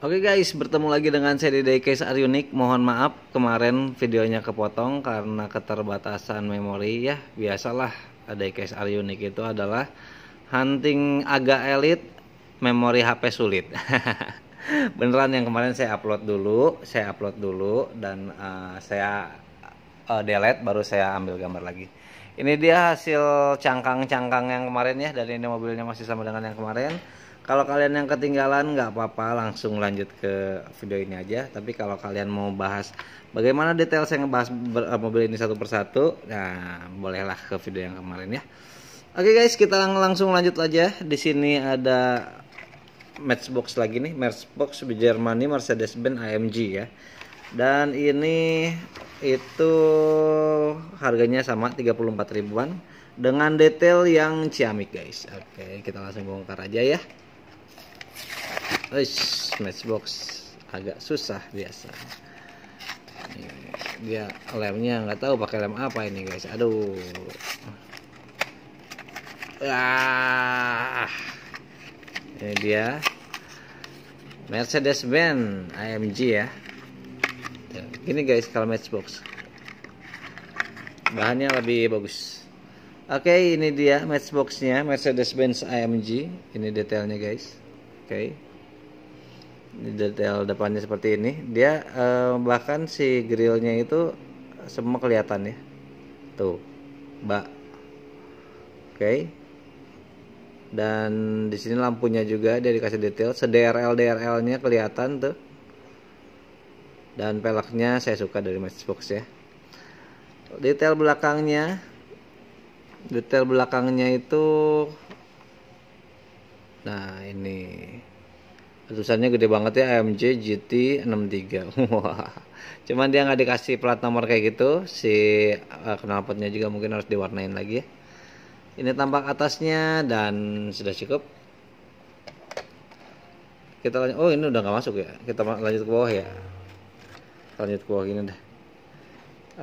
Oke okay guys, bertemu lagi dengan saya di Case Aryunik. Mohon maaf kemarin videonya kepotong karena keterbatasan memori ya. Biasalah Case Aryunik itu adalah hunting agak elit, memori HP sulit. Beneran yang kemarin saya upload dulu, saya upload dulu dan uh, saya uh, delete baru saya ambil gambar lagi. Ini dia hasil cangkang-cangkang yang kemarin ya dan ini mobilnya masih sama dengan yang kemarin kalau kalian yang ketinggalan nggak apa-apa langsung lanjut ke video ini aja tapi kalau kalian mau bahas bagaimana detail saya ngebahas eh, mobil ini satu persatu nah bolehlah ke video yang kemarin ya oke guys kita lang langsung lanjut aja di sini ada matchbox lagi nih matchbox di Germany Mercedes Benz AMG ya dan ini itu harganya sama 34 ribuan dengan detail yang ciamik guys oke kita langsung bongkar aja ya Eish, matchbox agak susah biasa dia lemnya nggak tahu pakai lem apa ini guys aduh ah ini dia Mercedes Benz AMG ya ini guys kalau matchbox bahannya lebih bagus oke okay, ini dia matchboxnya Mercedes Benz AMG ini detailnya guys oke okay detail depannya seperti ini dia eh, bahkan si grillnya itu semua kelihatan ya tuh mbak oke okay. dan di sini lampunya juga dia dikasih detail sederl drl nya kelihatan tuh dan peleknya saya suka dari matchbox ya detail belakangnya detail belakangnya itu nah ini tulisannya gede banget ya AMG GT 63 cuman dia nggak dikasih plat nomor kayak gitu si uh, knalpotnya juga mungkin harus diwarnain lagi ya ini tampak atasnya dan sudah cukup kita lanjut oh ini udah nggak masuk ya kita lanjut ke bawah ya lanjut ke bawah ini deh oke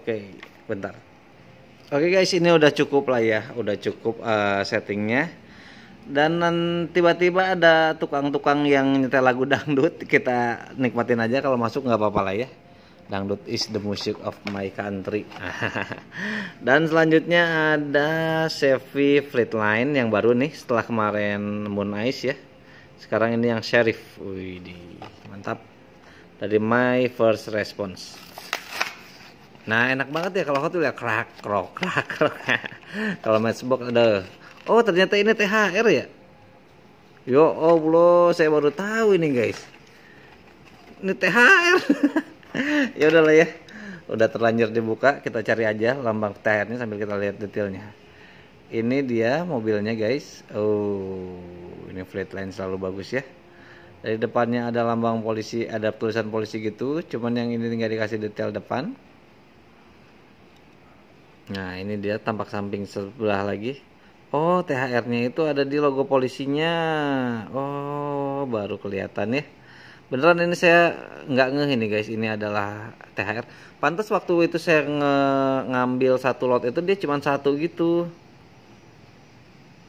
okay, bentar oke okay guys ini udah cukup lah ya udah cukup uh, settingnya dan tiba-tiba ada tukang-tukang yang nyetel lagu dangdut kita nikmatin aja kalau masuk nggak apa-apa lah ya dangdut is the music of my country dan selanjutnya ada Chevy Fleetline yang baru nih setelah kemarin Moon Ice ya sekarang ini yang Sheriff Wih, mantap dari my first response nah enak banget ya kalau hotel ya krak krok krak krok kalau matchbox ada Oh ternyata ini THR ya. Ya Allah, saya baru tahu ini guys. Ini THR. ya udahlah ya. Udah terlanjur dibuka, kita cari aja lambang THR-nya sambil kita lihat detailnya. Ini dia mobilnya guys. Oh, ini flatline selalu bagus ya. Dari depannya ada lambang polisi, ada tulisan polisi gitu, cuman yang ini tinggal dikasih detail depan. Nah, ini dia tampak samping sebelah lagi Oh, THR-nya itu ada di logo polisinya. Oh, baru kelihatan ya. Beneran ini saya nggak ngeh ini guys, ini adalah THR. Pantas waktu itu saya nge ngambil satu lot itu dia cuma satu gitu.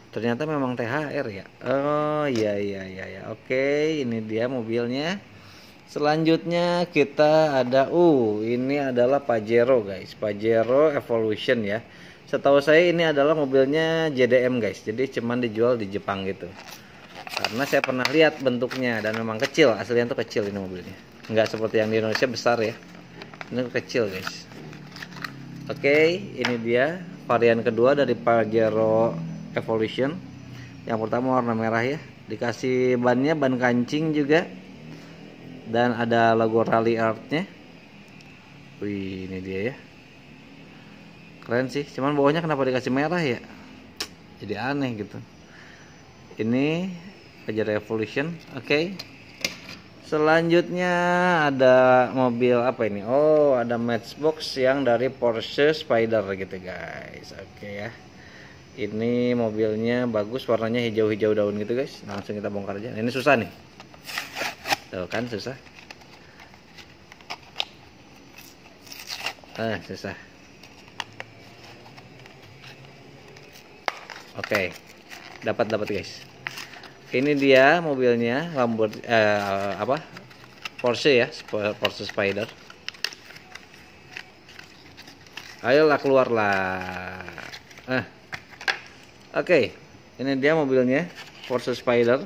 Ternyata memang THR ya. Oh, iya iya iya ya. Oke, ini dia mobilnya. Selanjutnya kita ada uh, ini adalah Pajero guys, Pajero Evolution ya setahu saya ini adalah mobilnya JDM guys jadi cuman dijual di Jepang gitu karena saya pernah lihat bentuknya dan memang kecil aslinya tuh kecil ini mobilnya nggak seperti yang di Indonesia besar ya ini kecil guys oke okay, ini dia varian kedua dari Pajero Evolution yang pertama warna merah ya dikasih bannya ban kancing juga dan ada logo rally artnya wih ini dia ya keren sih cuman bawahnya kenapa dikasih merah ya jadi aneh gitu ini aja revolution oke okay. selanjutnya ada mobil apa ini oh ada matchbox yang dari Porsche Spider gitu guys oke okay ya ini mobilnya bagus warnanya hijau-hijau daun gitu guys langsung kita bongkar aja ini susah nih tuh kan susah ah susah oke okay. dapat dapat guys ini dia mobilnya Lambor eh, apa Porsche ya Porsche Spider ayolah keluarlah ah oke okay. ini dia mobilnya Porsche Spider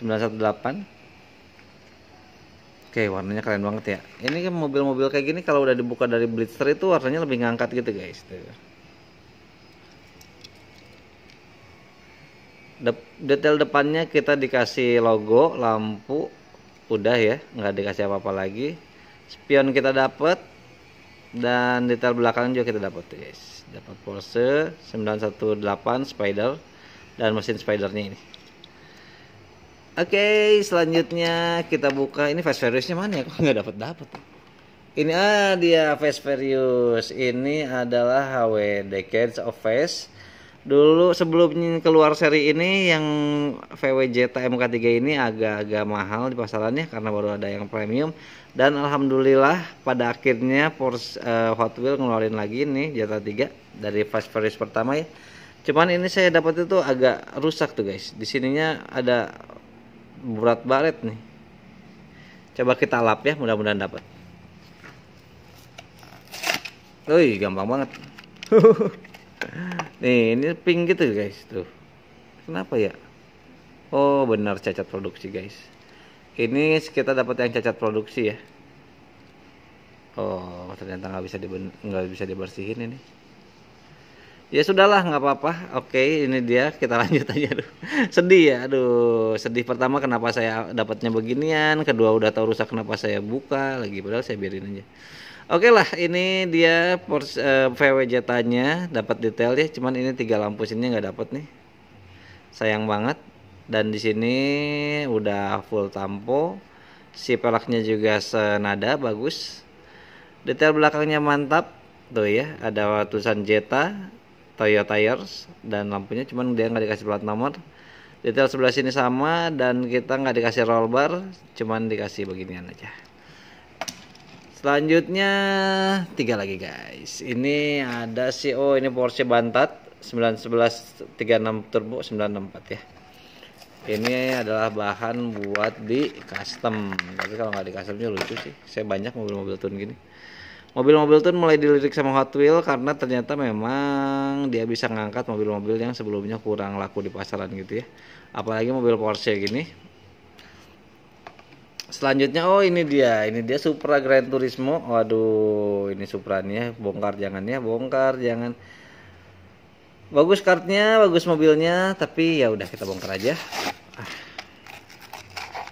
918 oke warnanya keren banget ya ini kan mobil-mobil kayak gini kalau udah dibuka dari blister itu warnanya lebih ngangkat gitu guys tuh De detail depannya kita dikasih logo lampu udah ya nggak dikasih apa-apa lagi spion kita dapat dan detail belakang juga kita dapat guys dapat Porsche 918 Spider dan mesin Spidernya ini oke okay, selanjutnya kita buka ini Fast Furiousnya mana ya kok nggak dapat dapat ya? ini ah dia Fast Furious ini adalah HW Decades of Fast dulu sebelum keluar seri ini yang VW Jetta MK3 ini agak-agak mahal di pasarannya karena baru ada yang premium dan alhamdulillah pada akhirnya Porsche uh, Hot Wheels ngeluarin lagi nih Jetta 3 dari Fast series pertama ya. Cuman ini saya dapat itu agak rusak tuh guys. Di sininya ada berat baret nih. Coba kita lap ya, mudah-mudahan dapat. Wih, gampang banget. nih ini pink gitu guys tuh kenapa ya oh benar cacat produksi guys ini kita dapat yang cacat produksi ya oh ternyata nggak bisa nggak bisa dibersihin ini ya sudahlah nggak apa-apa oke ini dia kita lanjut aja aduh. sedih ya aduh sedih pertama kenapa saya dapatnya beginian kedua udah tahu rusak kenapa saya buka lagi padahal saya biarin aja Oke okay lah, ini dia Porsche, uh, eh, VW jetanya dapat detail ya, cuman ini tiga lampu sini nggak dapat nih. Sayang banget. Dan di sini udah full tampo. Si pelaknya juga senada bagus. Detail belakangnya mantap. Tuh ya, ada tulisan Jetta, Toyota Tires dan lampunya cuman dia nggak dikasih plat nomor. Detail sebelah sini sama dan kita nggak dikasih roll bar, cuman dikasih beginian aja. Selanjutnya tiga lagi guys. Ini ada si oh ini Porsche Bantat 911 36 turbo 964 ya. Ini adalah bahan buat di custom. Tapi kalau nggak di customnya lucu sih. Saya banyak mobil-mobil tun gini. Mobil-mobil tun mulai dilirik sama Hot wheel karena ternyata memang dia bisa ngangkat mobil-mobil yang sebelumnya kurang laku di pasaran gitu ya. Apalagi mobil Porsche gini selanjutnya oh ini dia ini dia Supra Grand Turismo waduh ini Supra ya bongkar jangan ya bongkar jangan bagus kartnya bagus mobilnya tapi ya udah kita bongkar aja ah.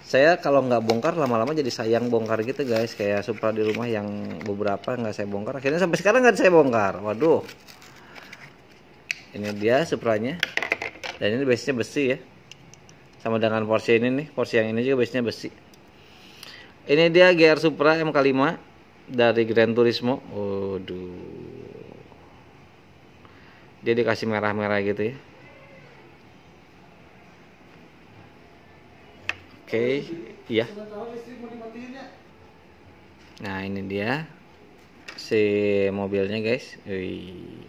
saya kalau nggak bongkar lama-lama jadi sayang bongkar gitu guys kayak Supra di rumah yang beberapa nggak saya bongkar akhirnya sampai sekarang nggak saya bongkar waduh ini dia Supranya dan ini base besi ya sama dengan Porsche ini nih Porsche yang ini juga base besi ini dia GR Supra MK5 dari Grand Turismo. Waduh. Dia dikasih merah-merah gitu ya. Oke, okay. iya. Nah, ini dia si mobilnya, guys. Wih.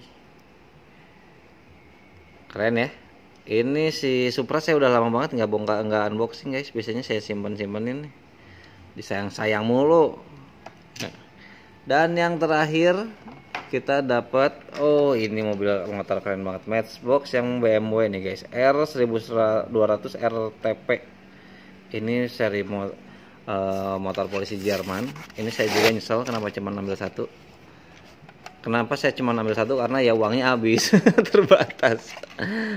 Keren ya ini si Supra saya udah lama banget nggak bongkar nggak unboxing guys biasanya saya simpen simpenin nih disayang-sayang mulu dan yang terakhir kita dapat oh ini mobil motor keren banget Matchbox yang BMW nih guys R 1200 RTP ini seri mo uh, motor polisi Jerman ini saya juga nyesel kenapa cuma ambil satu kenapa saya cuma ambil satu karena ya uangnya habis terbatas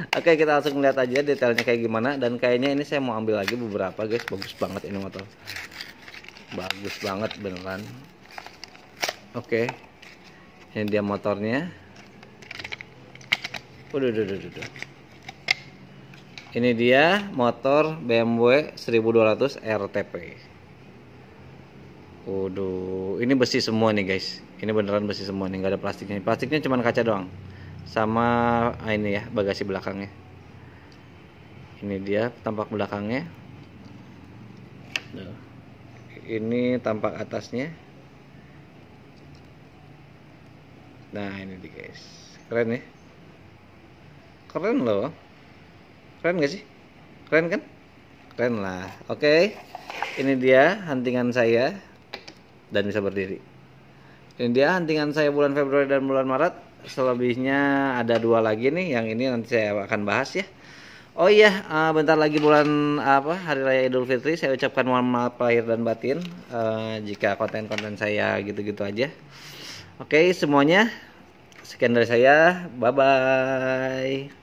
oke kita langsung lihat aja detailnya kayak gimana dan kayaknya ini saya mau ambil lagi beberapa guys bagus banget ini motor bagus banget beneran oke okay. ini dia motornya udah udah udah udah ini dia motor BMW 1200 RTP Waduh, ini besi semua nih guys. Ini beneran besi semua nih, Gak ada plastiknya. Plastiknya cuma kaca doang. Sama ah, ini ya, bagasi belakangnya. Ini dia tampak belakangnya. Duh ini tampak atasnya nah ini dia guys keren ya keren loh keren gak sih keren kan keren lah oke ini dia huntingan saya dan bisa berdiri ini dia huntingan saya bulan Februari dan bulan Maret selebihnya ada dua lagi nih yang ini nanti saya akan bahas ya Oh iya, uh, bentar lagi bulan apa Hari Raya Idul Fitri, saya ucapkan mohon maaf lahir dan batin uh, jika konten-konten saya gitu-gitu aja. Oke, okay, semuanya sekian dari saya. Bye bye.